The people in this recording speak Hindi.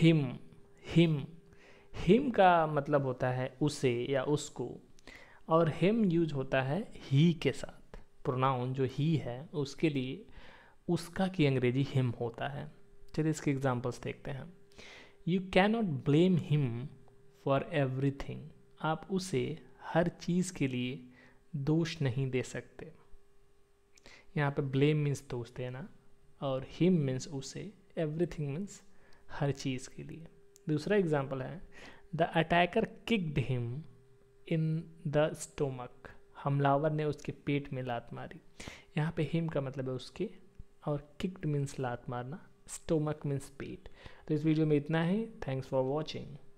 हिम हिम हिम का मतलब होता है उसे या उसको और हिम यूज होता है ही के साथ प्रोनाउन जो ही है उसके लिए उसका की अंग्रेजी हिम होता है चलिए इसके एग्जाम्पल्स देखते हैं you cannot blame him for everything आप उसे हर चीज़ के लिए दोष नहीं दे सकते यहाँ पे ब्लेम मीन्स दोष देना और हिम मीन्स उसे एवरीथिंग मीन्स हर चीज़ के लिए दूसरा एग्जाम्पल है the attacker kicked him in the stomach हमलावर ने उसके पेट में लात मारी यहाँ पे हिम का मतलब है उसके और किक्ड मीन्स लात मारना स्टोमक मीन्स पेट तो इस वीडियो में इतना ही थैंक्स फॉर वॉचिंग